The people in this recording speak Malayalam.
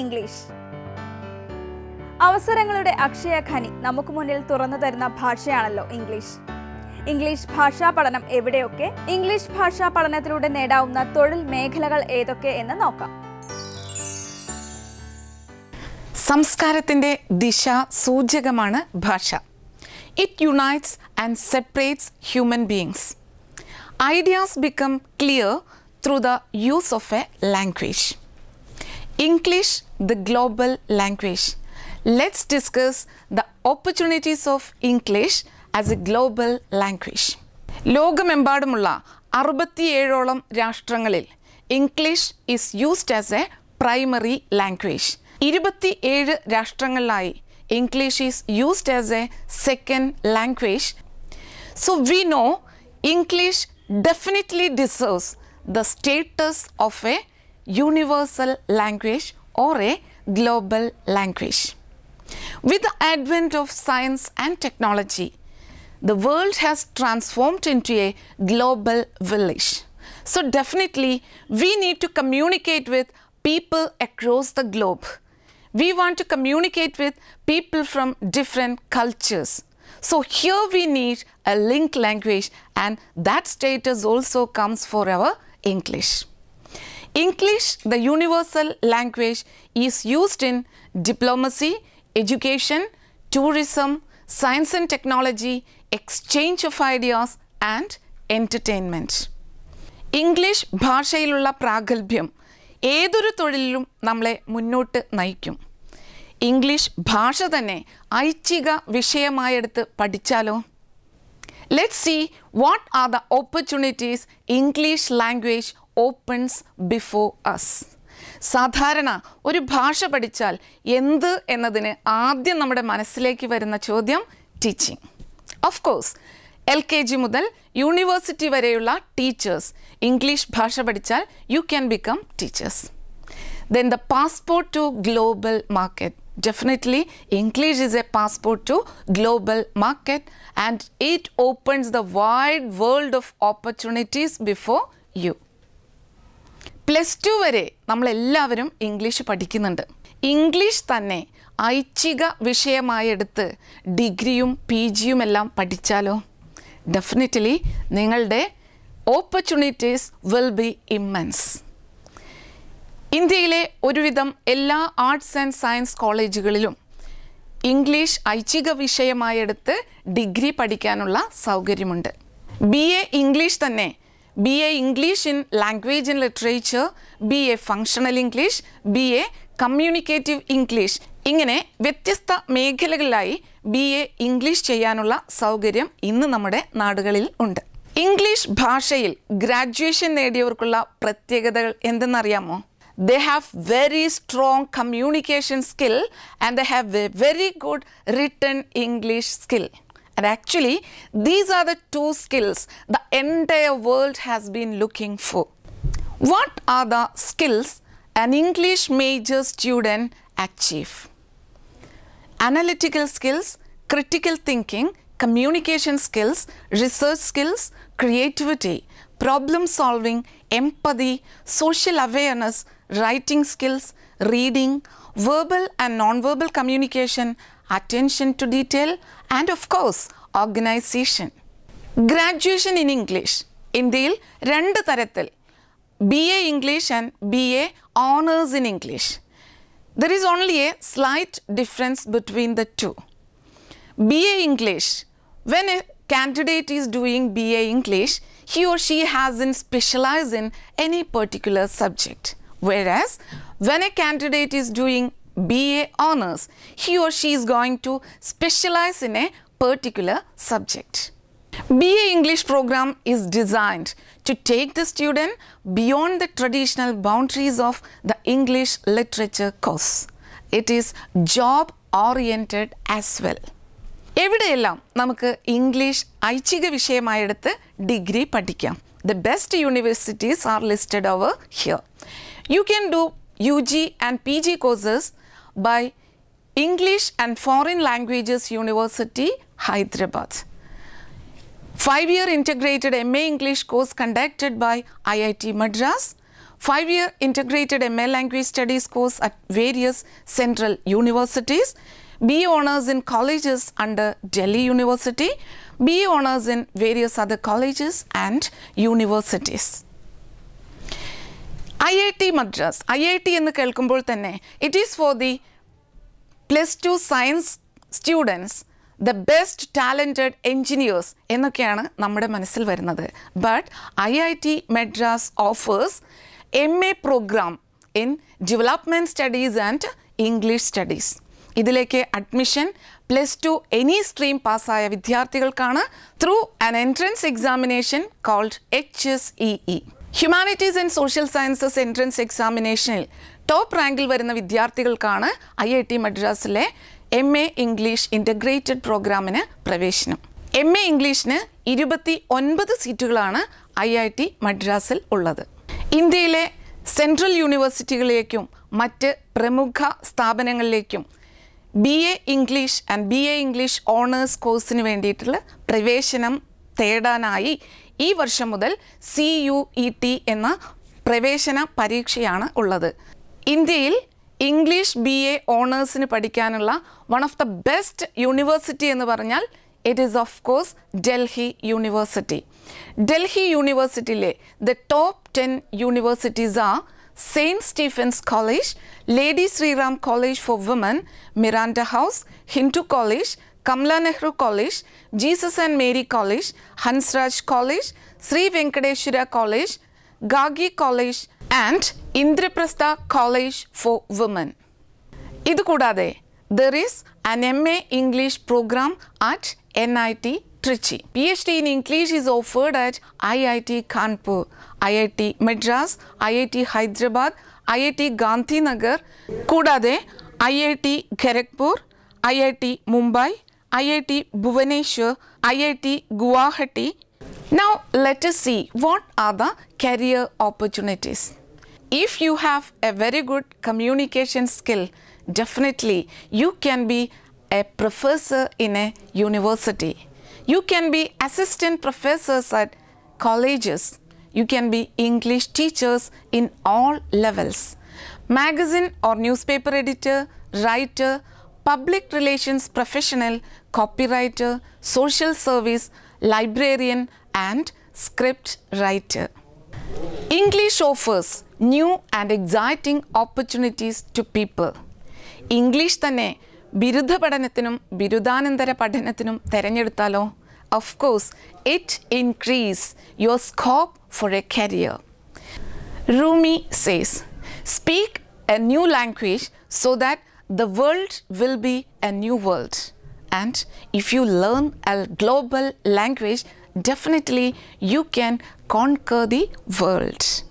ഇംഗ്ലീഷ് അവസരങ്ങളുടെ അക്ഷയഖനി നമുക്ക് മുന്നിൽ തുറന്നു തരുന്ന ഭാഷയാണല്ലോ ഇംഗ്ലീഷ് ഇംഗ്ലീഷ് ഭാഷാ പഠനം എവിടെയൊക്കെ ഇംഗ്ലീഷ് ഭാഷാ പഠനത്തിലൂടെ നേടാവുന്ന തൊഴിൽ മേഖലകൾ ഏതൊക്കെ എന്ന് നോക്കാം സംസ്കാരത്തിന്റെ ദിശ സൂചകമാണ് ഭാഷ it unites and separates human beings ideas become clear through the use of a language English, the global language. Let's discuss the opportunities of English as a global language. ലോകമെമ്പാടുമുള്ള അറുപത്തിയേഴോളം രാഷ്ട്രങ്ങളിൽ English is used as a primary language ഇരുപത്തിയേഴ് രാഷ്ട്രങ്ങളിലായി English is used as a second language so we know English definitely deserves the status of a universal language or a global language. With the advent of science and technology, the world has transformed into a global village. So definitely, we need to communicate with people across the globe. We want to communicate with people from different cultures. So here we need a link language and that status also comes for our English. English, the universal language, is used in diplomacy, education, tourism, science and technology, exchange of ideas and entertainment. English ഭാഷയിലുള്ള പ്രാഗൽഭ്യം ഏതൊരു തൊഴിലിലും നമ്മളെ മുന്നോട്ട് നയിക്കും ഇംഗ്ലീഷ് ഭാഷ തന്നെ ഐച്ഛിക വിഷയമായെടുത്ത് പഠിച്ചാലോ let see what are the opportunities English language opens before us സാധാരണ ഒരു ഭാഷ പഠിച്ചാൽ എന്ത് എന്നതിന് ആദ്യം നമ്മുടെ മനസ്സിലേക്ക് വരുന്ന ചോദ്യം teaching of course L K G മുതൽ യൂണിവേഴ്സിറ്റി വരെയുള്ള ടീച്ചേഴ്സ് ഇംഗ്ലീഷ് ഭാഷ പഠിച്ചാൽ you can become teachers then the passport to global market definitely English is a passport to global market and it opens the wide world of opportunities before you plus two വരെ നമ്മളെല്ലാവരും ഇംഗ്ലീഷ് പഠിക്കുന്നുണ്ട് ഇംഗ്ലീഷ് തന്നെ ഐച്ഛിക വിഷയമായെടുത്ത് ഡിഗ്രിയും പി ജിയും എല്ലാം പഠിച്ചാലോ ഡെഫിനറ്റ്ലി നിങ്ങളുടെ ഓപ്പർച്യൂണിറ്റീസ് വിൽ ബി ഇമ്മൻസ് ഇന്ത്യയിലെ ഒരുവിധം എല്ലാ ആർട്സ് ആൻഡ് സയൻസ് കോളേജുകളിലും ഇംഗ്ലീഷ് ഐച്ഛിക വിഷയമായെടുത്ത് ഡിഗ്രി പഠിക്കാനുള്ള സൗകര്യമുണ്ട് ബി എ ഇംഗ്ലീഷ് തന്നെ B A English in language in literature B A functional English B A communicative English ഇങ്ങനെ വ്യത്യസ്ത മേഖലകളിലായി ബി എ ഇംഗ്ലീഷ് ചെയ്യാനുള്ള സൗകര്യം ഇന്ന് നമ്മുടെ നാടുകളിൽ ഉണ്ട് ഇംഗ്ലീഷ് ഭാഷയിൽ ഗ്രാജുവേഷൻ നേടിയവർക്കുള്ള പ്രത്യേകതകൾ എന്തെന്നറിയാമോ they have very strong communication skill and they have a very good written English skill And actually, these are the two skills the entire world has been looking for. What are the skills an English major student achieve? Analytical skills, critical thinking, communication skills, research skills, creativity, problem solving, empathy, social awareness, writing skills, reading, verbal and nonverbal communication, attention to detail and of course organization. Graduation in English, ഇന്ത്യയിൽ രണ്ട് തരത്തിൽ B A English and B A honours in English there is only a slight difference between the two B A English when a candidate is doing BA English, he or she hasn't specialized in any particular subject. Whereas, when a candidate is doing BA honors. He or she is going to specialize in a particular subject. BA English program is designed to take the student beyond the traditional boundaries of the English literature course. It is job oriented as well. Everyday, നമുക്ക് ഇംഗ്ലീഷ് ഐച്ഛിക വിഷയമായെടുത്ത് ഡിഗ്രി പഠിക്കാം the best universities are listed over here you can do U G and P G by English and Foreign Languages University, Hyderabad. Five-year integrated MA English course conducted by IIT Madras. Five-year integrated MA Language Studies course at various central universities. BA honors in colleges under Delhi University. BA honors in various other colleges and universities. I I T Madras I I T എന്ന് കേൾക്കുമ്പോൾ തന്നെ it is for the plus two science students the best talented engineers എന്നൊക്കെയാണ് നമ്മുടെ മനസ്സിൽ വരുന്നത് but I I T Madras offers M A program in development studies and English studies ഇതിലേക്ക് admission plus two any stream പാസ്സായ വിദ്യാർത്ഥികൾക്കാണ് through an entrance examination called H S E E humanities and social sciences entrance എക്സാമിനേഷനിൽ ടോപ്പ് റാങ്കിൽ വരുന്ന വിദ്യാർത്ഥികൾക്കാണ് ഐ ഐ ടി മദ്രാസിലെ എം എ ഇംഗ്ലീഷ് ഇൻ്റഗ്രേറ്റഡ് പ്രോഗ്രാമിന് പ്രവേശനം എം എ ഇംഗ്ലീഷിന് ഇരുപത്തി ഒൻപത് സീറ്റുകളാണ് ഐ ഐ ടി മദ്രാസിൽ ഉള്ളത് ഇന്ത്യയിലെ സെൻട്രൽ യൂണിവേഴ്സിറ്റികളിലേക്കും മറ്റ് പ്രമുഖ സ്ഥാപനങ്ങളിലേക്കും B A English and B A English honours കോഴ്സിന് വേണ്ടിയിട്ടുള്ള പ്രവേശനം തേടാനായി ഈ വർഷം മുതൽ സി യു ഇ ടി എന്ന പ്രവേശന പരീക്ഷയാണ് ഉള്ളത് ഇന്ത്യയിൽ ഇംഗ്ലീഷ് ബി എ ഓണേഴ്സിന് പഠിക്കാനുള്ള one of the best university എന്ന് പറഞ്ഞാൽ it is of course Delhi university Delhi യൂണിവേഴ്സിറ്റിയിലെ ദ ടോപ്പ് ടെൻ യൂണിവേഴ്സിറ്റീസ് ആ saint Stephen's college lady Shriram college for women Miranda house Hindu college Kamla Nehru College, Jesus and Mary College, Hansraj College, Sri Venkateshwara College, Gagi College and Indraprastha College for Women. ഇത് കൂടാതെ there is an M A English program at N I T Trichy P H D in English is offered at I I T Kanpur I I T Madras I I T Hyderabad I I T Gandhinagar കൂടാതെ I I T Kharagpur I I T Mumbai IIT Bhubaneswar, IIT Guwahati. Now let us see what are the career opportunities. If you have a very good communication skill, definitely you can be a professor in a university. You can be assistant professors at colleges. You can be English teachers in all levels. Magazine or newspaper editor, writer, public relations professional, copywriter, social service, librarian and script writer. English offers new and exciting opportunities to people. English തന്നെ ബിരുദ പഠനത്തിനും ബിരുദാനന്തര പഠനത്തിനും തിരഞ്ഞെടുത്താലോ of course, it increase your scope for a career. Rumi says, speak a new language so that the world will be a new world. And if you learn a global language, definitely you can conquer the world.